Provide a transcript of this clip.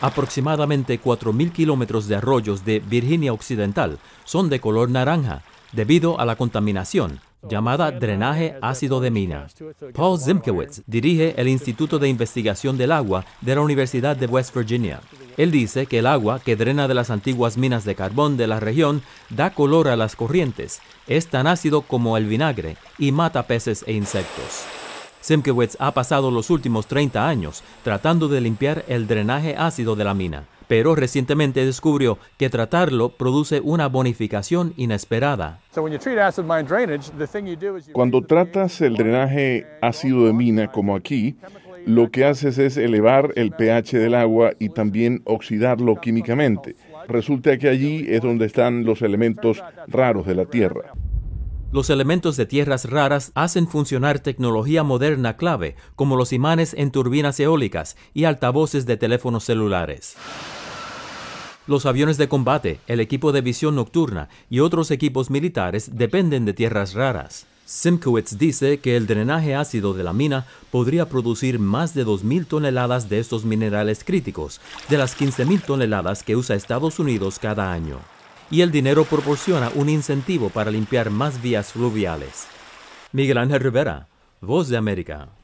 Aproximadamente 4.000 kilómetros de arroyos de Virginia Occidental son de color naranja debido a la contaminación llamada drenaje ácido de mina. Paul Zimkiewicz dirige el Instituto de Investigación del Agua de la Universidad de West Virginia. Él dice que el agua que drena de las antiguas minas de carbón de la región da color a las corrientes, es tan ácido como el vinagre y mata peces e insectos. Simkiewicz ha pasado los últimos 30 años tratando de limpiar el drenaje ácido de la mina, pero recientemente descubrió que tratarlo produce una bonificación inesperada. Cuando tratas el drenaje ácido de mina como aquí, lo que haces es elevar el pH del agua y también oxidarlo químicamente. Resulta que allí es donde están los elementos raros de la Tierra. Los elementos de tierras raras hacen funcionar tecnología moderna clave, como los imanes en turbinas eólicas y altavoces de teléfonos celulares. Los aviones de combate, el equipo de visión nocturna y otros equipos militares dependen de tierras raras. Simkowitz dice que el drenaje ácido de la mina podría producir más de 2.000 toneladas de estos minerales críticos, de las 15.000 toneladas que usa Estados Unidos cada año y el dinero proporciona un incentivo para limpiar más vías fluviales. Miguel Ángel Rivera, Voz de América.